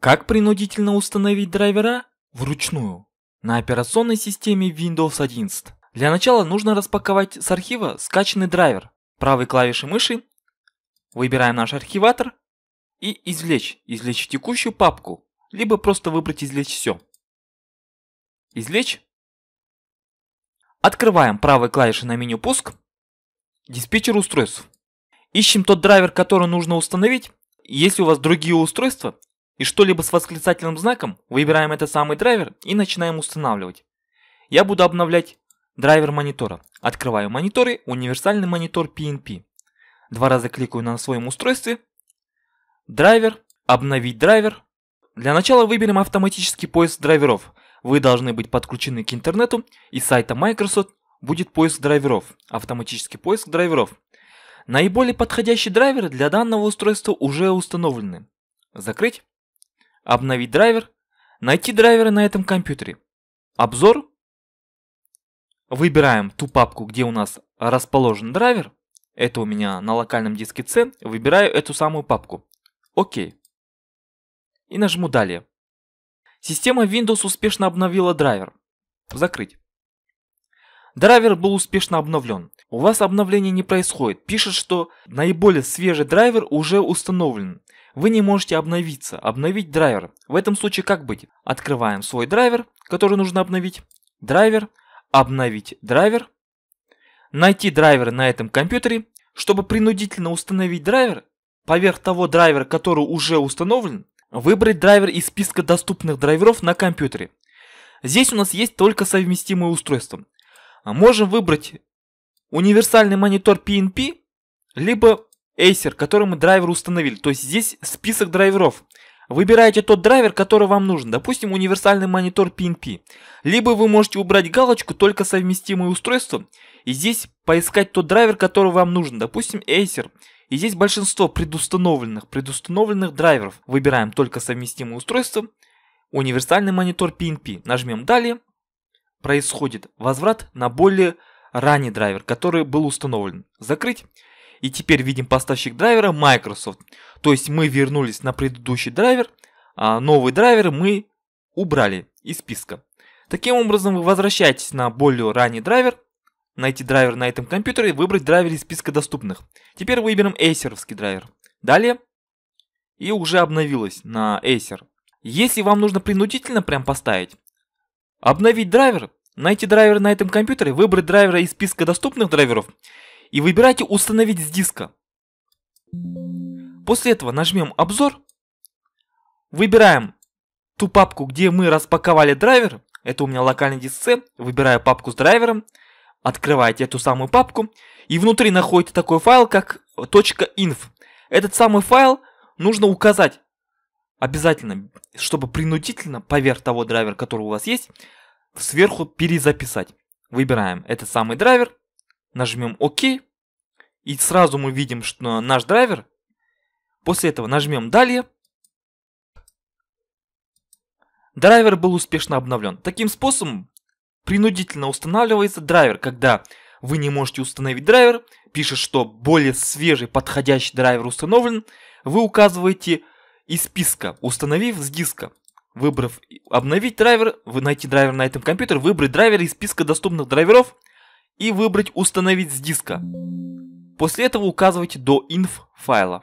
Как принудительно установить драйвера? Вручную. На операционной системе Windows 11. Для начала нужно распаковать с архива скачанный драйвер. Правой клавишей мыши выбираем наш архиватор и извлечь. Извлечь текущую папку, либо просто выбрать извлечь все. Извлечь. Открываем правой клавишей на меню пуск диспетчер устройств. Ищем тот драйвер, который нужно установить. Если у вас другие устройства, и что-либо с восклицательным знаком, выбираем этот самый драйвер и начинаем устанавливать. Я буду обновлять драйвер монитора. Открываю мониторы, универсальный монитор PNP. Два раза кликаю на своем устройстве. Драйвер, обновить драйвер. Для начала выберем автоматический поиск драйверов. Вы должны быть подключены к интернету и сайта Microsoft будет поиск драйверов, автоматический поиск драйверов. Наиболее подходящие драйверы для данного устройства уже установлены. Закрыть обновить драйвер, найти драйверы на этом компьютере. Обзор. Выбираем ту папку, где у нас расположен драйвер. Это у меня на локальном диске C. Выбираю эту самую папку. Окей. И нажму «Далее». Система Windows успешно обновила драйвер. Закрыть. Драйвер был успешно обновлен. У вас обновление не происходит. Пишет, что наиболее свежий драйвер уже установлен вы не можете обновиться, обновить драйвер. В этом случае как быть? Открываем свой драйвер, который нужно обновить. Драйвер, обновить драйвер. Найти драйвер на этом компьютере. Чтобы принудительно установить драйвер, поверх того драйвера, который уже установлен, выбрать драйвер из списка доступных драйверов на компьютере. Здесь у нас есть только совместимые устройства. Можем выбрать универсальный монитор PNP, либо Acer, который мы драйвер установили. То есть здесь список драйверов. Выбираете тот драйвер, который вам нужен, допустим, универсальный монитор PNP. Либо вы можете убрать галочку «Только совместимые устройства» и здесь поискать тот драйвер, который вам нужен, допустим, Acer. И здесь большинство предустановленных, предустановленных драйверов. Выбираем «Только совместимые устройства», универсальный монитор PNP. Нажмем «Далее». Происходит возврат на более ранний драйвер, который был установлен. Закрыть и теперь видим поставщик драйвера Microsoft. То есть мы вернулись на предыдущий драйвер, а новый драйвер мы убрали из списка. Таким образом вы возвращаетесь на более ранний драйвер, найти драйвер на этом компьютере и выбрать драйвер из списка доступных. Теперь выберем эсеровский драйвер. Далее. И уже обновилось на Acer. Если вам нужно принудительно прям поставить, обновить драйвер, найти драйвер на этом компьютере, выбрать драйвера из списка доступных драйверов и выбирайте «Установить с диска». После этого нажмем «Обзор». Выбираем ту папку, где мы распаковали драйвер. Это у меня локальный диск C. Выбираю папку с драйвером. Открываете эту самую папку. И внутри находите такой файл, как .inf. Этот самый файл нужно указать. Обязательно, чтобы принудительно, поверх того драйвера, который у вас есть, сверху перезаписать. Выбираем этот самый драйвер нажмем ОК, и сразу мы видим, что наш драйвер. После этого нажмем «Далее». Драйвер был успешно обновлен. Таким способом принудительно устанавливается драйвер, когда вы не можете установить драйвер, пишет, что более свежий подходящий драйвер установлен, вы указываете из списка, установив с диска. Выбрав обновить драйвер, вы найти драйвер на этом компьютере, выбрать драйвер из списка доступных драйверов – и выбрать «Установить с диска». После этого указывайте до .inf файла.